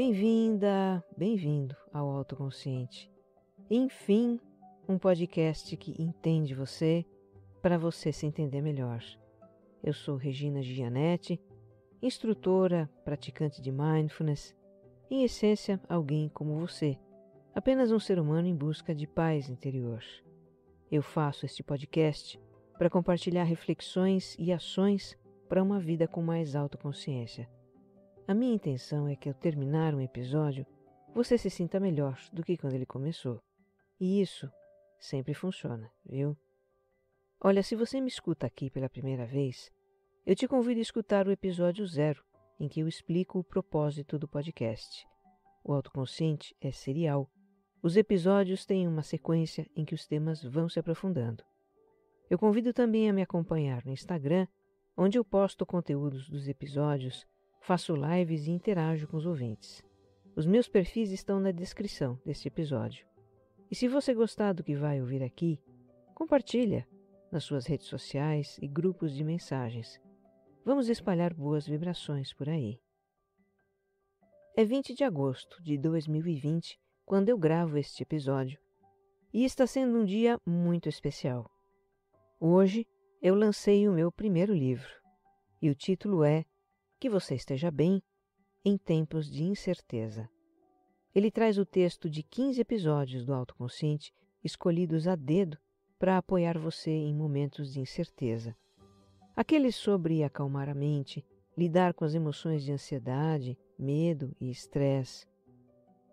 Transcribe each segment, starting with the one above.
Bem-vinda, bem-vindo ao Autoconsciente. Enfim, um podcast que entende você para você se entender melhor. Eu sou Regina Gianetti, instrutora, praticante de mindfulness, em essência, alguém como você, apenas um ser humano em busca de paz interior. Eu faço este podcast para compartilhar reflexões e ações para uma vida com mais autoconsciência a minha intenção é que ao terminar um episódio, você se sinta melhor do que quando ele começou. E isso sempre funciona, viu? Olha, se você me escuta aqui pela primeira vez, eu te convido a escutar o episódio zero, em que eu explico o propósito do podcast. O autoconsciente é serial. Os episódios têm uma sequência em que os temas vão se aprofundando. Eu convido também a me acompanhar no Instagram, onde eu posto conteúdos dos episódios Faço lives e interajo com os ouvintes. Os meus perfis estão na descrição deste episódio. E se você gostar do que vai ouvir aqui, compartilha nas suas redes sociais e grupos de mensagens. Vamos espalhar boas vibrações por aí. É 20 de agosto de 2020 quando eu gravo este episódio e está sendo um dia muito especial. Hoje eu lancei o meu primeiro livro e o título é que você esteja bem em tempos de incerteza. Ele traz o texto de 15 episódios do Autoconsciente, escolhidos a dedo para apoiar você em momentos de incerteza. Aqueles sobre acalmar a mente, lidar com as emoções de ansiedade, medo e estresse.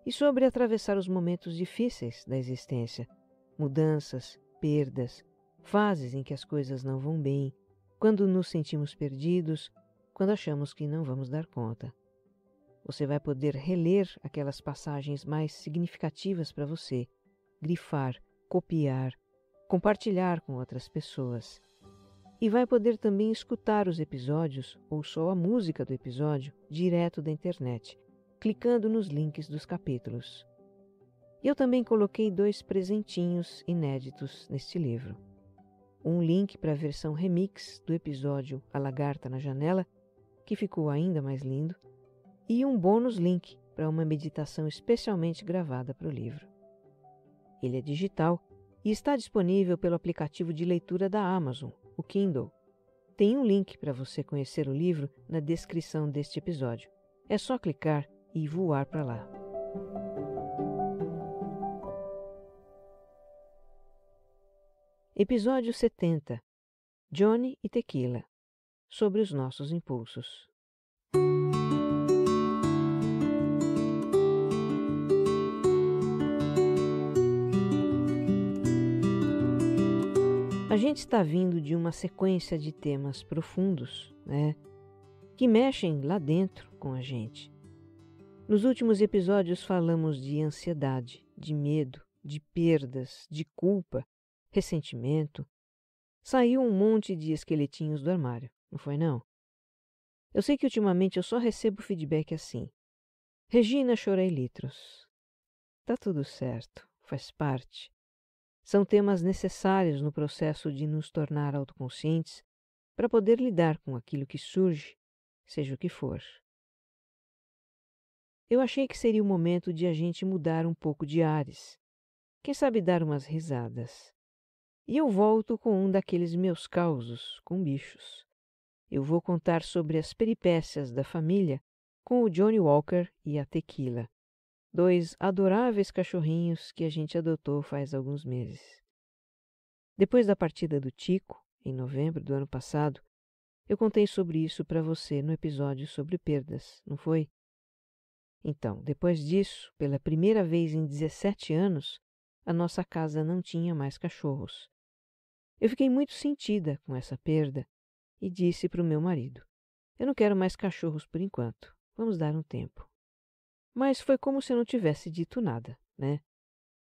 E sobre atravessar os momentos difíceis da existência, mudanças, perdas, fases em que as coisas não vão bem, quando nos sentimos perdidos, quando achamos que não vamos dar conta. Você vai poder reler aquelas passagens mais significativas para você, grifar, copiar, compartilhar com outras pessoas. E vai poder também escutar os episódios ou só a música do episódio direto da internet, clicando nos links dos capítulos. Eu também coloquei dois presentinhos inéditos neste livro. Um link para a versão remix do episódio A Lagarta na Janela que ficou ainda mais lindo, e um bônus link para uma meditação especialmente gravada para o livro. Ele é digital e está disponível pelo aplicativo de leitura da Amazon, o Kindle. Tem um link para você conhecer o livro na descrição deste episódio. É só clicar e voar para lá. Episódio 70 Johnny e Tequila sobre os nossos impulsos. A gente está vindo de uma sequência de temas profundos, né? Que mexem lá dentro com a gente. Nos últimos episódios falamos de ansiedade, de medo, de perdas, de culpa, ressentimento. Saiu um monte de esqueletinhos do armário. Não foi, não? Eu sei que ultimamente eu só recebo feedback assim. Regina, chorei litros. Tá tudo certo, faz parte. São temas necessários no processo de nos tornar autoconscientes para poder lidar com aquilo que surge, seja o que for. Eu achei que seria o momento de a gente mudar um pouco de ares, quem sabe dar umas risadas. E eu volto com um daqueles meus causos com bichos eu vou contar sobre as peripécias da família com o Johnny Walker e a Tequila, dois adoráveis cachorrinhos que a gente adotou faz alguns meses. Depois da partida do Tico, em novembro do ano passado, eu contei sobre isso para você no episódio sobre perdas, não foi? Então, depois disso, pela primeira vez em 17 anos, a nossa casa não tinha mais cachorros. Eu fiquei muito sentida com essa perda e disse para o meu marido: Eu não quero mais cachorros por enquanto. Vamos dar um tempo. Mas foi como se eu não tivesse dito nada, né?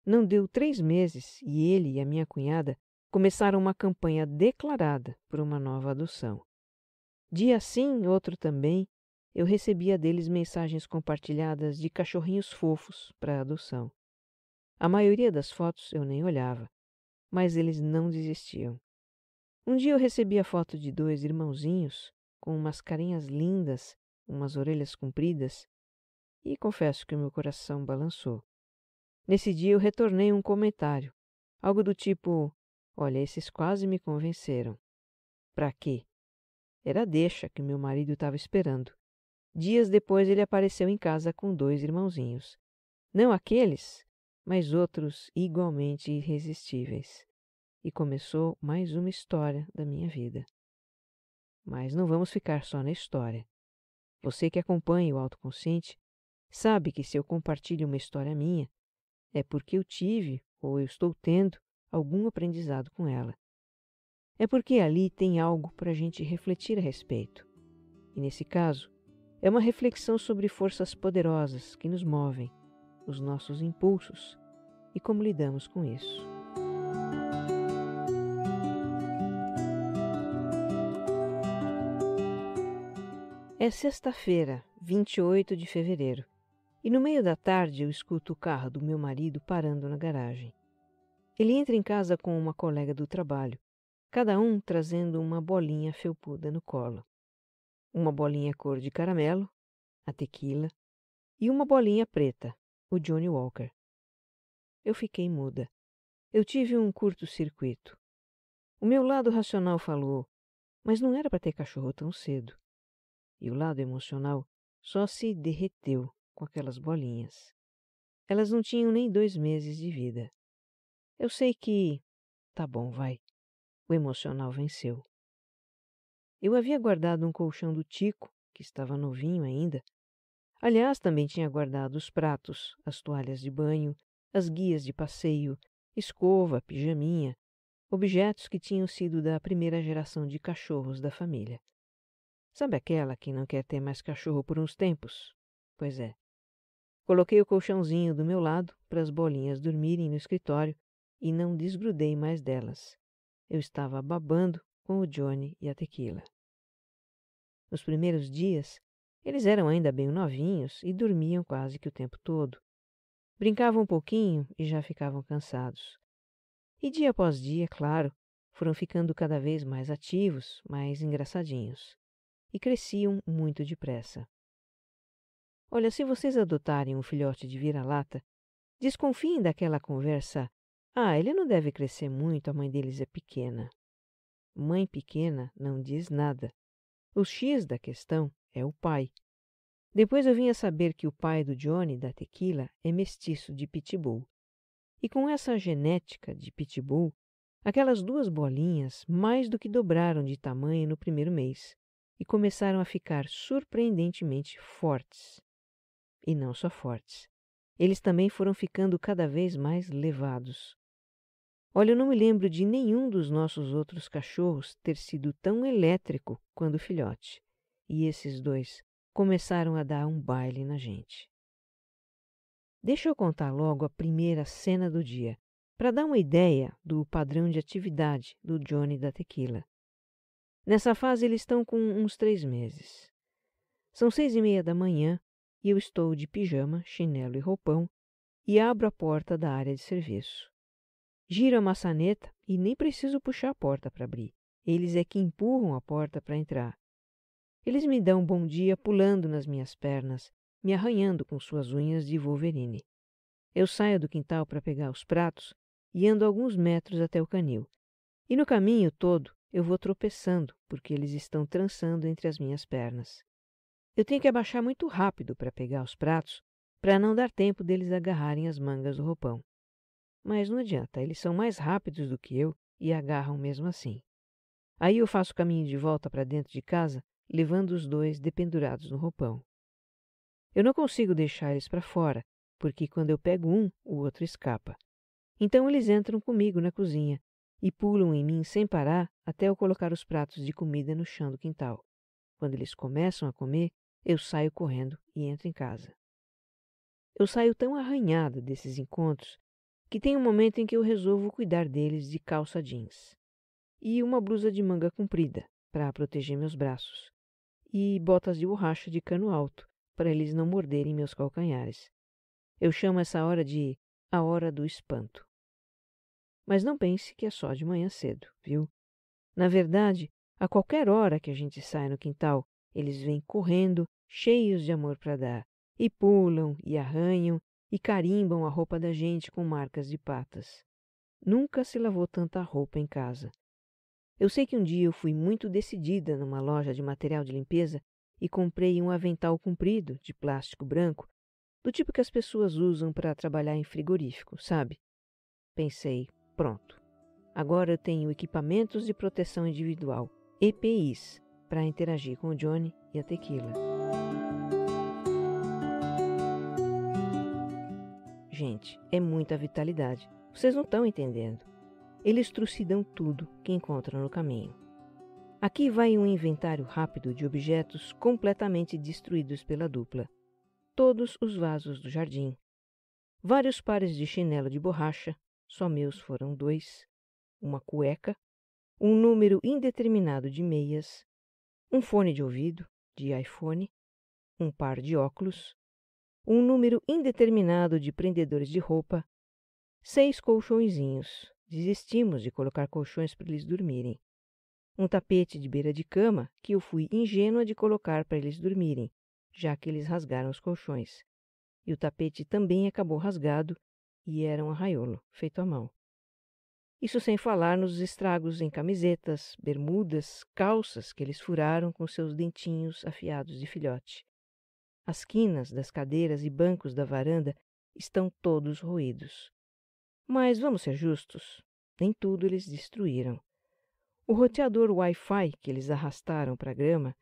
Não deu três meses e ele e a minha cunhada começaram uma campanha declarada por uma nova adoção. Dia sim, outro também, eu recebia deles mensagens compartilhadas de cachorrinhos fofos para adoção. A maioria das fotos eu nem olhava, mas eles não desistiam. Um dia eu recebi a foto de dois irmãozinhos com umas carinhas lindas, umas orelhas compridas, e confesso que o meu coração balançou. Nesse dia eu retornei um comentário, algo do tipo: Olha, esses quase me convenceram. para quê? Era a deixa que meu marido estava esperando. Dias depois ele apareceu em casa com dois irmãozinhos. Não aqueles, mas outros igualmente irresistíveis e começou mais uma história da minha vida. Mas não vamos ficar só na história. Você que acompanha o autoconsciente sabe que se eu compartilho uma história minha, é porque eu tive ou eu estou tendo algum aprendizado com ela. É porque ali tem algo para a gente refletir a respeito. E nesse caso, é uma reflexão sobre forças poderosas que nos movem, os nossos impulsos e como lidamos com isso. É sexta-feira, 28 de fevereiro, e no meio da tarde eu escuto o carro do meu marido parando na garagem. Ele entra em casa com uma colega do trabalho, cada um trazendo uma bolinha felpuda no colo. Uma bolinha cor de caramelo, a tequila, e uma bolinha preta, o Johnny Walker. Eu fiquei muda. Eu tive um curto-circuito. O meu lado racional falou, mas não era para ter cachorro tão cedo e o lado emocional só se derreteu com aquelas bolinhas. Elas não tinham nem dois meses de vida. Eu sei que. Tá bom, vai. O emocional venceu. Eu havia guardado um colchão do Tico, que estava novinho ainda. Aliás, também tinha guardado os pratos, as toalhas de banho, as guias de passeio, escova, pijaminha, objetos que tinham sido da primeira geração de cachorros da família. Sabe aquela que não quer ter mais cachorro por uns tempos? Pois é. Coloquei o colchãozinho do meu lado para as bolinhas dormirem no escritório e não desgrudei mais delas. Eu estava babando com o Johnny e a tequila. Nos primeiros dias, eles eram ainda bem novinhos e dormiam quase que o tempo todo. Brincavam um pouquinho e já ficavam cansados. E dia após dia, claro, foram ficando cada vez mais ativos, mais engraçadinhos e cresciam muito depressa. Olha, se vocês adotarem um filhote de vira-lata, desconfiem daquela conversa: ah, ele não deve crescer muito, a mãe deles é pequena. Mãe pequena não diz nada. O X da questão é o pai. Depois eu vim a saber que o pai do Johnny, da tequila, é mestiço de pitbull. E com essa genética de pitbull, aquelas duas bolinhas mais do que dobraram de tamanho no primeiro mês e começaram a ficar surpreendentemente fortes. E não só fortes. Eles também foram ficando cada vez mais levados. Olha, eu não me lembro de nenhum dos nossos outros cachorros ter sido tão elétrico quando filhote. E esses dois começaram a dar um baile na gente. Deixa eu contar logo a primeira cena do dia, para dar uma ideia do padrão de atividade do Johnny da Tequila. Nessa fase, eles estão com uns três meses. São seis e meia da manhã e eu estou de pijama, chinelo e roupão e abro a porta da área de serviço. Giro a maçaneta e nem preciso puxar a porta para abrir. Eles é que empurram a porta para entrar. Eles me dão um bom dia pulando nas minhas pernas, me arranhando com suas unhas de Wolverine. Eu saio do quintal para pegar os pratos e ando alguns metros até o canil. E no caminho todo eu vou tropeçando, porque eles estão trançando entre as minhas pernas. Eu tenho que abaixar muito rápido para pegar os pratos, para não dar tempo deles agarrarem as mangas do roupão. Mas não adianta, eles são mais rápidos do que eu e agarram mesmo assim. Aí eu faço o caminho de volta para dentro de casa, levando os dois dependurados no roupão. Eu não consigo deixar eles para fora, porque quando eu pego um, o outro escapa. Então eles entram comigo na cozinha e pulam em mim sem parar até eu colocar os pratos de comida no chão do quintal. Quando eles começam a comer, eu saio correndo e entro em casa. Eu saio tão arranhada desses encontros que tem um momento em que eu resolvo cuidar deles de calça jeans e uma blusa de manga comprida para proteger meus braços e botas de borracha de cano alto para eles não morderem meus calcanhares. Eu chamo essa hora de a hora do espanto. Mas não pense que é só de manhã cedo, viu? Na verdade, a qualquer hora que a gente sai no quintal, eles vêm correndo, cheios de amor para dar, e pulam, e arranham, e carimbam a roupa da gente com marcas de patas. Nunca se lavou tanta roupa em casa. Eu sei que um dia eu fui muito decidida numa loja de material de limpeza e comprei um avental comprido, de plástico branco, do tipo que as pessoas usam para trabalhar em frigorífico, sabe? Pensei, Pronto. Agora eu tenho equipamentos de proteção individual, EPIs, para interagir com o Johnny e a tequila. Gente, é muita vitalidade. Vocês não estão entendendo. Eles trucidam tudo que encontram no caminho. Aqui vai um inventário rápido de objetos completamente destruídos pela dupla. Todos os vasos do jardim, vários pares de chinelo de borracha, só meus foram dois, uma cueca, um número indeterminado de meias, um fone de ouvido, de iPhone, um par de óculos, um número indeterminado de prendedores de roupa, seis colchõezinhos, desistimos de colocar colchões para eles dormirem, um tapete de beira de cama que eu fui ingênua de colocar para eles dormirem, já que eles rasgaram os colchões. E o tapete também acabou rasgado e era um arraiolo, feito à mão. Isso sem falar nos estragos em camisetas, bermudas, calças que eles furaram com seus dentinhos afiados de filhote. As quinas das cadeiras e bancos da varanda estão todos roídos. Mas vamos ser justos, nem tudo eles destruíram. O roteador Wi-Fi que eles arrastaram para a grama,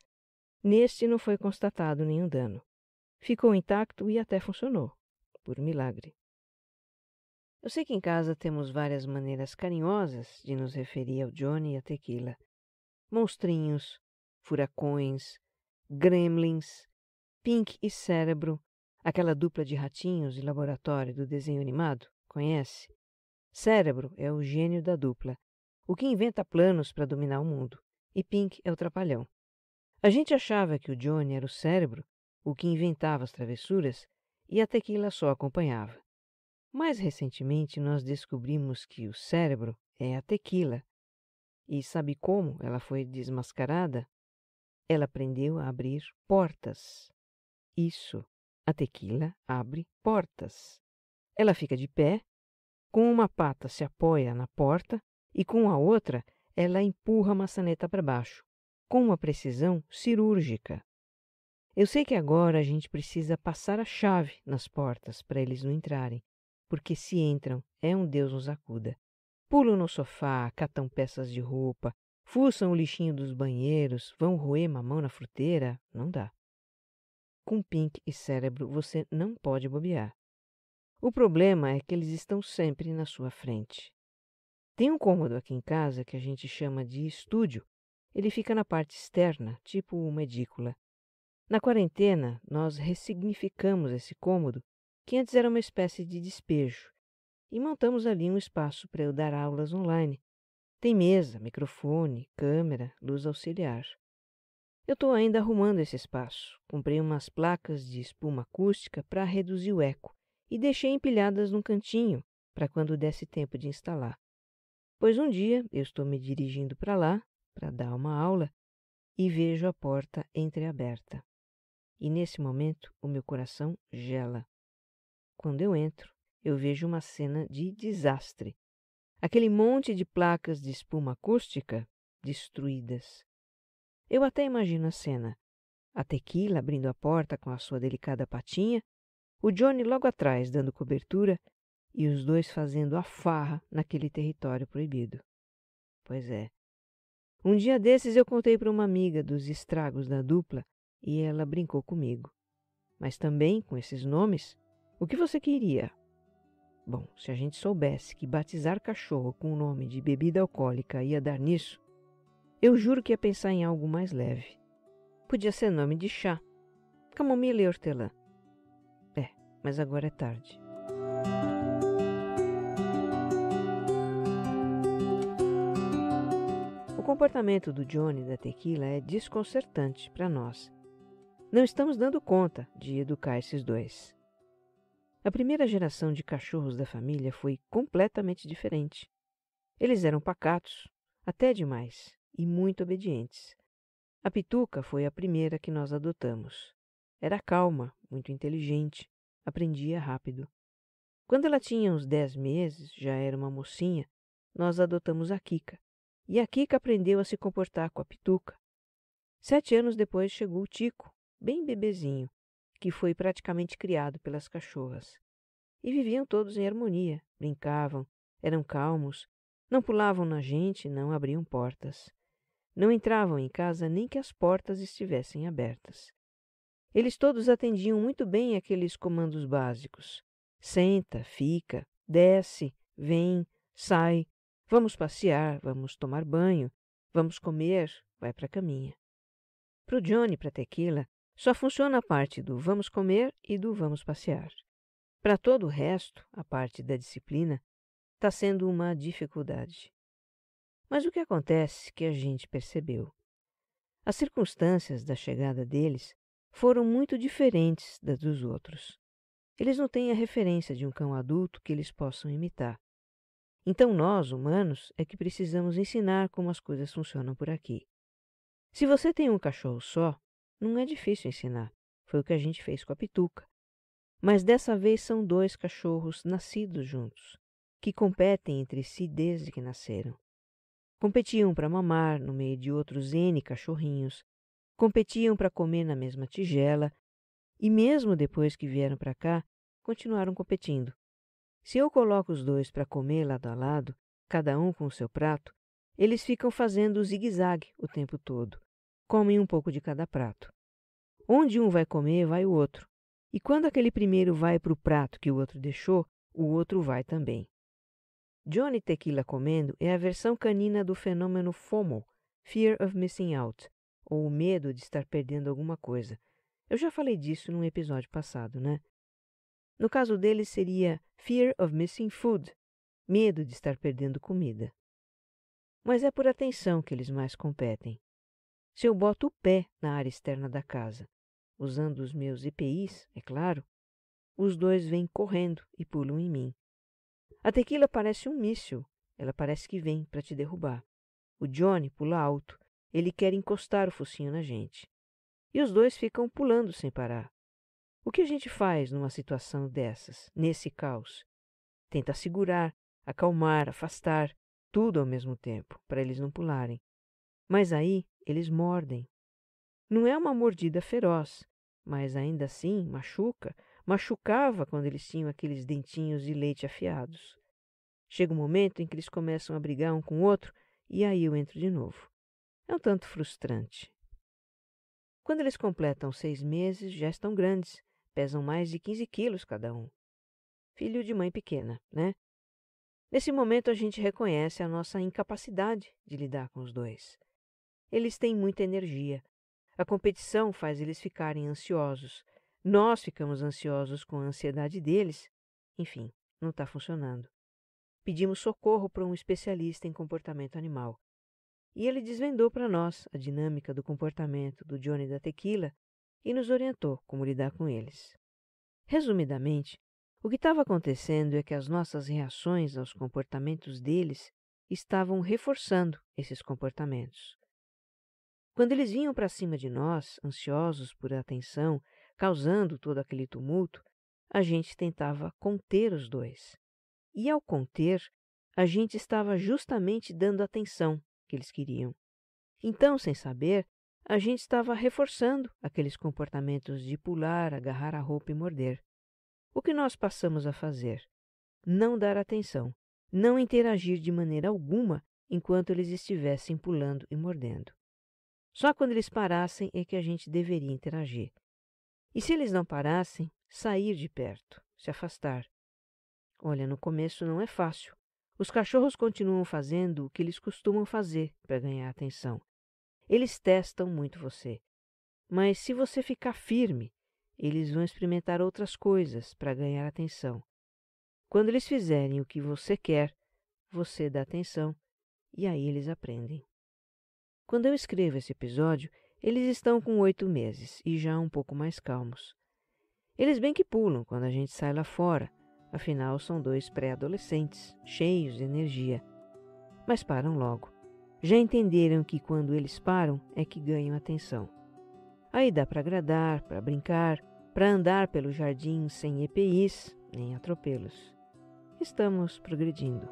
neste não foi constatado nenhum dano. Ficou intacto e até funcionou, por milagre. Eu sei que em casa temos várias maneiras carinhosas de nos referir ao Johnny e à tequila. Monstrinhos, furacões, gremlins, Pink e Cérebro, aquela dupla de ratinhos de laboratório do desenho animado, conhece? Cérebro é o gênio da dupla, o que inventa planos para dominar o mundo, e Pink é o trapalhão. A gente achava que o Johnny era o cérebro, o que inventava as travessuras, e a tequila só acompanhava. Mais recentemente, nós descobrimos que o cérebro é a tequila. E sabe como ela foi desmascarada? Ela aprendeu a abrir portas. Isso, a tequila abre portas. Ela fica de pé, com uma pata se apoia na porta e com a outra ela empurra a maçaneta para baixo, com uma precisão cirúrgica. Eu sei que agora a gente precisa passar a chave nas portas para eles não entrarem, porque se entram, é um Deus nos acuda. Pulam no sofá, catam peças de roupa, fuçam o lixinho dos banheiros, vão roer mamão na fruteira, não dá. Com pink e cérebro você não pode bobear. O problema é que eles estão sempre na sua frente. Tem um cômodo aqui em casa que a gente chama de estúdio. Ele fica na parte externa, tipo uma edícula. Na quarentena, nós ressignificamos esse cômodo que antes era uma espécie de despejo, e montamos ali um espaço para eu dar aulas online. Tem mesa, microfone, câmera, luz auxiliar. Eu estou ainda arrumando esse espaço. Comprei umas placas de espuma acústica para reduzir o eco e deixei empilhadas num cantinho para quando desse tempo de instalar. Pois um dia eu estou me dirigindo para lá para dar uma aula e vejo a porta entreaberta. E nesse momento o meu coração gela. Quando eu entro, eu vejo uma cena de desastre. Aquele monte de placas de espuma acústica destruídas. Eu até imagino a cena. A tequila abrindo a porta com a sua delicada patinha, o Johnny logo atrás dando cobertura e os dois fazendo a farra naquele território proibido. Pois é. Um dia desses eu contei para uma amiga dos estragos da dupla e ela brincou comigo. Mas também, com esses nomes, o que você queria? Bom, se a gente soubesse que batizar cachorro com o nome de bebida alcoólica ia dar nisso, eu juro que ia pensar em algo mais leve. Podia ser nome de chá, camomila e hortelã. É, mas agora é tarde. O comportamento do Johnny da tequila é desconcertante para nós. Não estamos dando conta de educar esses dois. A primeira geração de cachorros da família foi completamente diferente. Eles eram pacatos, até demais, e muito obedientes. A Pituca foi a primeira que nós adotamos. Era calma, muito inteligente, aprendia rápido. Quando ela tinha uns dez meses, já era uma mocinha, nós adotamos a Kika. E a Kika aprendeu a se comportar com a Pituca. Sete anos depois chegou o Tico, bem bebezinho, que foi praticamente criado pelas cachorras. E viviam todos em harmonia, brincavam, eram calmos, não pulavam na gente, não abriam portas. Não entravam em casa nem que as portas estivessem abertas. Eles todos atendiam muito bem aqueles comandos básicos: senta, fica, desce, vem, sai, vamos passear, vamos tomar banho, vamos comer, vai para a caminha. Para o Johnny e para a Tequila, só funciona a parte do vamos comer e do vamos passear. Para todo o resto, a parte da disciplina, está sendo uma dificuldade. Mas o que acontece que a gente percebeu? As circunstâncias da chegada deles foram muito diferentes das dos outros. Eles não têm a referência de um cão adulto que eles possam imitar. Então, nós, humanos, é que precisamos ensinar como as coisas funcionam por aqui. Se você tem um cachorro só, não é difícil ensinar. Foi o que a gente fez com a Pituca. Mas dessa vez são dois cachorros nascidos juntos, que competem entre si desde que nasceram. Competiam para mamar no meio de outros N cachorrinhos, competiam para comer na mesma tigela, e mesmo depois que vieram para cá, continuaram competindo. Se eu coloco os dois para comer lado a lado, cada um com o seu prato, eles ficam fazendo zigue-zague o tempo todo, comem um pouco de cada prato. Onde um vai comer, vai o outro. E quando aquele primeiro vai para o prato que o outro deixou, o outro vai também. Johnny Tequila Comendo é a versão canina do fenômeno FOMO, Fear of Missing Out, ou o medo de estar perdendo alguma coisa. Eu já falei disso num episódio passado, né? No caso dele seria Fear of Missing Food, medo de estar perdendo comida. Mas é por atenção que eles mais competem. Se eu boto o pé na área externa da casa, usando os meus EPIs, é claro, os dois vêm correndo e pulam em mim. A tequila parece um míssil, ela parece que vem para te derrubar. O Johnny pula alto, ele quer encostar o focinho na gente. E os dois ficam pulando sem parar. O que a gente faz numa situação dessas, nesse caos? Tenta segurar, acalmar, afastar, tudo ao mesmo tempo, para eles não pularem. Mas aí eles mordem. Não é uma mordida feroz, mas ainda assim machuca, machucava quando eles tinham aqueles dentinhos de leite afiados. Chega um momento em que eles começam a brigar um com o outro e aí eu entro de novo. É um tanto frustrante. Quando eles completam seis meses, já estão grandes, pesam mais de 15 quilos cada um. Filho de mãe pequena, né? Nesse momento a gente reconhece a nossa incapacidade de lidar com os dois. Eles têm muita energia. A competição faz eles ficarem ansiosos. Nós ficamos ansiosos com a ansiedade deles. Enfim, não está funcionando. Pedimos socorro para um especialista em comportamento animal. E ele desvendou para nós a dinâmica do comportamento do Johnny da Tequila e nos orientou como lidar com eles. Resumidamente, o que estava acontecendo é que as nossas reações aos comportamentos deles estavam reforçando esses comportamentos. Quando eles vinham para cima de nós, ansiosos por atenção, causando todo aquele tumulto, a gente tentava conter os dois. E ao conter, a gente estava justamente dando atenção que eles queriam. Então, sem saber, a gente estava reforçando aqueles comportamentos de pular, agarrar a roupa e morder. O que nós passamos a fazer? Não dar atenção, não interagir de maneira alguma enquanto eles estivessem pulando e mordendo. Só quando eles parassem é que a gente deveria interagir. E se eles não parassem, sair de perto, se afastar. Olha, no começo não é fácil. Os cachorros continuam fazendo o que eles costumam fazer para ganhar atenção. Eles testam muito você. Mas se você ficar firme, eles vão experimentar outras coisas para ganhar atenção. Quando eles fizerem o que você quer, você dá atenção e aí eles aprendem. Quando eu escrevo esse episódio, eles estão com oito meses e já um pouco mais calmos. Eles bem que pulam quando a gente sai lá fora, afinal são dois pré-adolescentes, cheios de energia. Mas param logo. Já entenderam que quando eles param é que ganham atenção. Aí dá para agradar, para brincar, para andar pelo jardim sem EPIs nem atropelos. Estamos progredindo.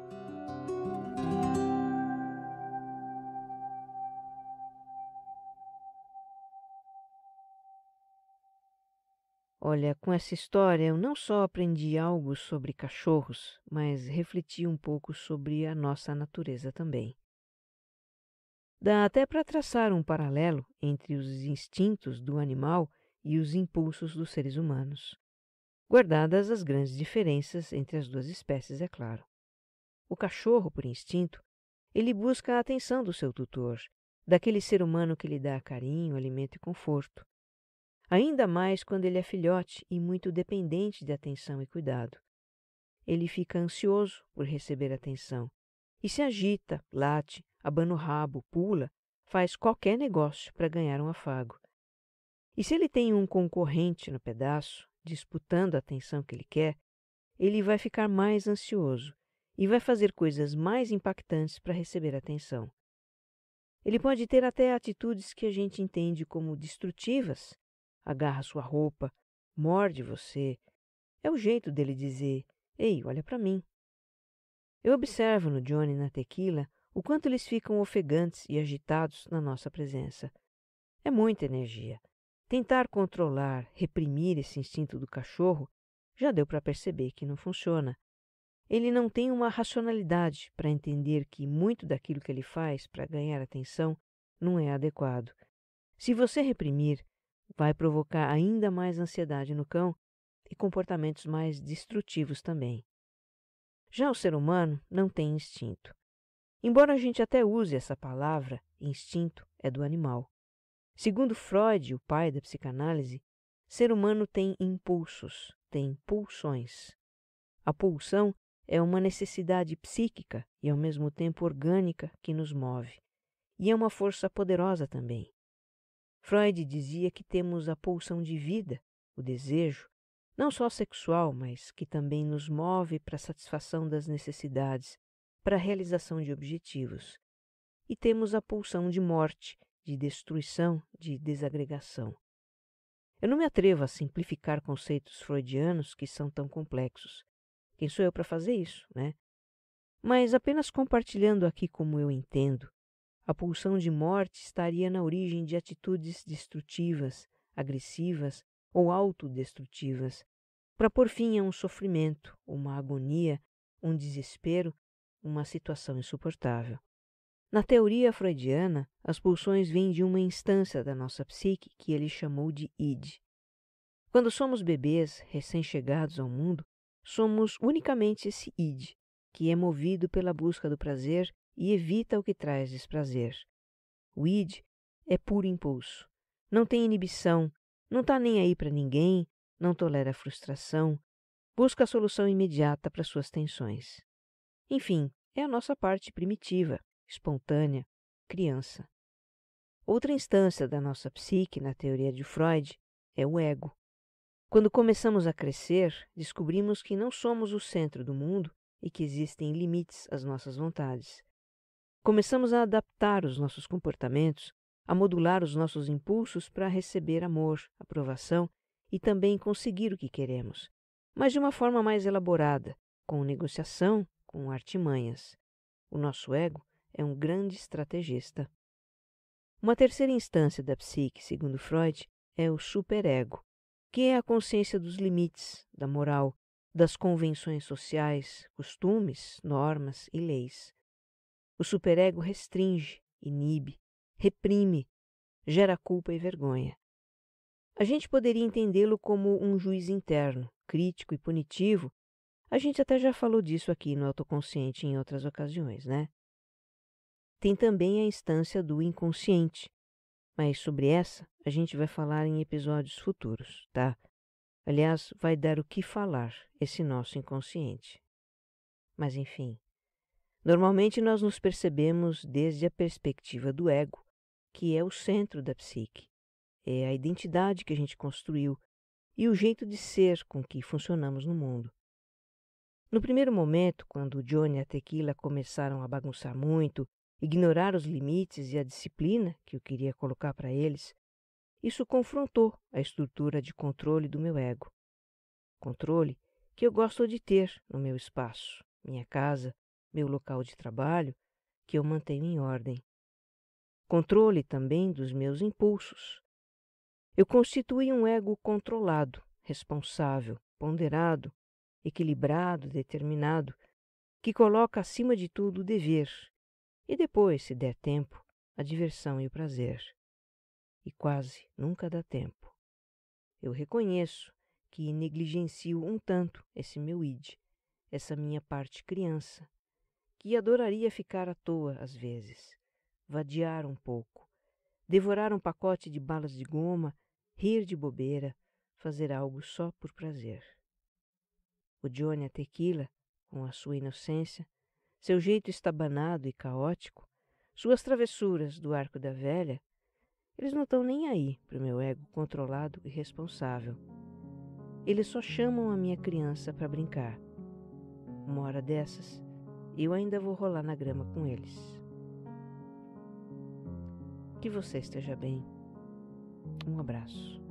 Olha, com essa história eu não só aprendi algo sobre cachorros, mas refleti um pouco sobre a nossa natureza também. Dá até para traçar um paralelo entre os instintos do animal e os impulsos dos seres humanos, guardadas as grandes diferenças entre as duas espécies, é claro. O cachorro, por instinto, ele busca a atenção do seu tutor, daquele ser humano que lhe dá carinho, alimento e conforto ainda mais quando ele é filhote e muito dependente de atenção e cuidado. Ele fica ansioso por receber atenção e se agita, late, abana o rabo, pula, faz qualquer negócio para ganhar um afago. E se ele tem um concorrente no pedaço, disputando a atenção que ele quer, ele vai ficar mais ansioso e vai fazer coisas mais impactantes para receber atenção. Ele pode ter até atitudes que a gente entende como destrutivas, agarra sua roupa, morde você. É o jeito dele dizer: Ei, olha para mim. Eu observo no Johnny e na Tequila o quanto eles ficam ofegantes e agitados na nossa presença. É muita energia. Tentar controlar, reprimir esse instinto do cachorro já deu para perceber que não funciona. Ele não tem uma racionalidade para entender que muito daquilo que ele faz para ganhar atenção não é adequado. Se você reprimir, vai provocar ainda mais ansiedade no cão e comportamentos mais destrutivos também. Já o ser humano não tem instinto. Embora a gente até use essa palavra, instinto é do animal. Segundo Freud, o pai da psicanálise, ser humano tem impulsos, tem pulsões. A pulsão é uma necessidade psíquica e ao mesmo tempo orgânica que nos move, e é uma força poderosa também. Freud dizia que temos a pulsão de vida, o desejo, não só sexual, mas que também nos move para a satisfação das necessidades, para a realização de objetivos. E temos a pulsão de morte, de destruição, de desagregação. Eu não me atrevo a simplificar conceitos freudianos que são tão complexos. Quem sou eu para fazer isso, né? Mas apenas compartilhando aqui como eu entendo, a pulsão de morte estaria na origem de atitudes destrutivas, agressivas ou autodestrutivas, para por fim a um sofrimento, uma agonia, um desespero, uma situação insuportável. Na teoria freudiana, as pulsões vêm de uma instância da nossa psique que ele chamou de id. Quando somos bebês recém-chegados ao mundo, somos unicamente esse id, que é movido pela busca do prazer e evita o que traz desprazer. O id é puro impulso. Não tem inibição, não está nem aí para ninguém, não tolera frustração, busca a solução imediata para suas tensões. Enfim, é a nossa parte primitiva, espontânea, criança. Outra instância da nossa psique, na teoria de Freud, é o ego. Quando começamos a crescer, descobrimos que não somos o centro do mundo e que existem limites às nossas vontades começamos a adaptar os nossos comportamentos, a modular os nossos impulsos para receber amor, aprovação e também conseguir o que queremos, mas de uma forma mais elaborada, com negociação, com artimanhas. O nosso ego é um grande estrategista. Uma terceira instância da psique, segundo Freud, é o superego, que é a consciência dos limites, da moral, das convenções sociais, costumes, normas e leis. O superego restringe, inibe, reprime, gera culpa e vergonha. A gente poderia entendê-lo como um juiz interno, crítico e punitivo. A gente até já falou disso aqui no autoconsciente em outras ocasiões, né? Tem também a instância do inconsciente, mas sobre essa a gente vai falar em episódios futuros, tá? Aliás, vai dar o que falar esse nosso inconsciente. Mas enfim, Normalmente nós nos percebemos desde a perspectiva do ego, que é o centro da psique. É a identidade que a gente construiu e o jeito de ser com que funcionamos no mundo. No primeiro momento, quando Johnny e a Tequila começaram a bagunçar muito, ignorar os limites e a disciplina que eu queria colocar para eles, isso confrontou a estrutura de controle do meu ego. Controle que eu gosto de ter no meu espaço, minha casa, meu local de trabalho, que eu mantenho em ordem. Controle também dos meus impulsos. Eu constituí um ego controlado, responsável, ponderado, equilibrado, determinado, que coloca acima de tudo o dever e depois, se der tempo, a diversão e o prazer. E quase nunca dá tempo. Eu reconheço que negligencio um tanto esse meu id, essa minha parte criança, que adoraria ficar à toa às vezes, vadiar um pouco, devorar um pacote de balas de goma, rir de bobeira, fazer algo só por prazer. O Johnny a tequila, com a sua inocência, seu jeito estabanado e caótico, suas travessuras do arco da velha, eles não estão nem aí para o meu ego controlado e responsável. Eles só chamam a minha criança para brincar. Uma hora dessas, eu ainda vou rolar na grama com eles. Que você esteja bem. Um abraço.